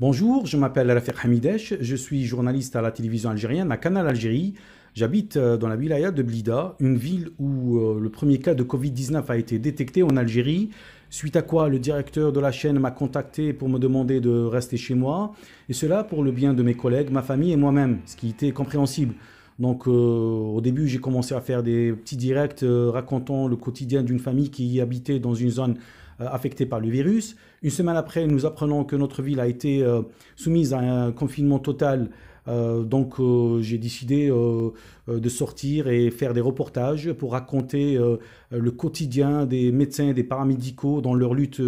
Bonjour, je m'appelle Rafik Hamidesh, je suis journaliste à la télévision algérienne à Canal Algérie. J'habite euh, dans la wilaya de Blida, une ville où euh, le premier cas de Covid-19 a été détecté en Algérie, suite à quoi le directeur de la chaîne m'a contacté pour me demander de rester chez moi, et cela pour le bien de mes collègues, ma famille et moi-même, ce qui était compréhensible. Donc euh, au début, j'ai commencé à faire des petits directs racontant le quotidien d'une famille qui habitait dans une zone euh, affectés par le virus. Une semaine après, nous apprenons que notre ville a été euh, soumise à un confinement total. Euh, donc j'ai décidé de sortir et faire des reportages pour raconter le quotidien des médecins, et des paramédicaux dans leur lutte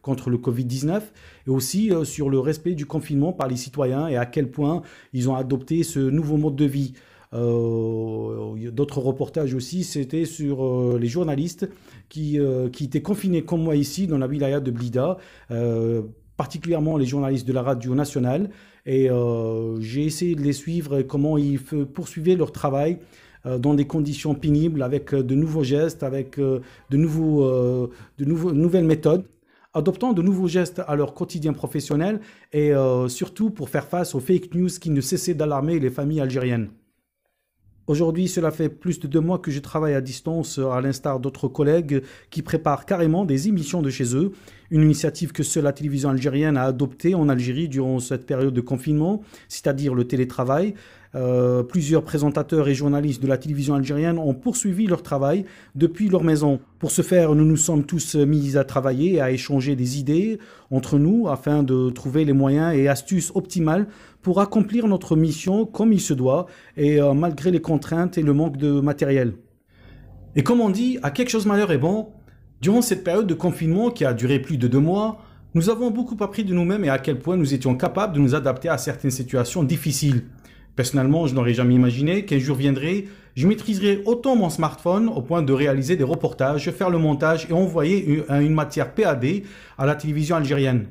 contre le Covid-19 et aussi sur le respect du confinement par les citoyens et à quel point ils ont adopté ce nouveau mode de vie. Euh, d'autres reportages aussi, c'était sur euh, les journalistes qui, euh, qui étaient confinés comme moi ici dans la wilaya de Blida particulièrement les journalistes de la radio nationale. Et j'ai essayé de les suivre, comment ils poursuivaient leur travail dans des conditions pénibles, avec de nouveaux gestes, avec de, nouveaux, de nouvelles méthodes, adoptant de nouveaux gestes à leur quotidien professionnel et surtout pour faire face aux fake news qui ne cessaient d'alarmer les familles algériennes. Aujourd'hui, cela fait plus de deux mois que je travaille à distance, à l'instar d'autres collègues qui préparent carrément des émissions de chez eux, une initiative que seule la télévision algérienne a adoptée en Algérie durant cette période de confinement, c'est-à-dire le télétravail, euh, plusieurs présentateurs et journalistes de la télévision algérienne ont poursuivi leur travail depuis leur maison. Pour ce faire, nous nous sommes tous mis à travailler et à échanger des idées entre nous afin de trouver les moyens et astuces optimales pour accomplir notre mission comme il se doit et euh, malgré les contraintes et le manque de matériel. Et comme on dit, à quelque chose malheur est bon, durant cette période de confinement qui a duré plus de deux mois, nous avons beaucoup appris de nous-mêmes et à quel point nous étions capables de nous adapter à certaines situations difficiles. Personnellement, je n'aurais jamais imaginé qu'un jour viendrait, je maîtriserais autant mon smartphone au point de réaliser des reportages, faire le montage et envoyer une, une matière PAD à la télévision algérienne.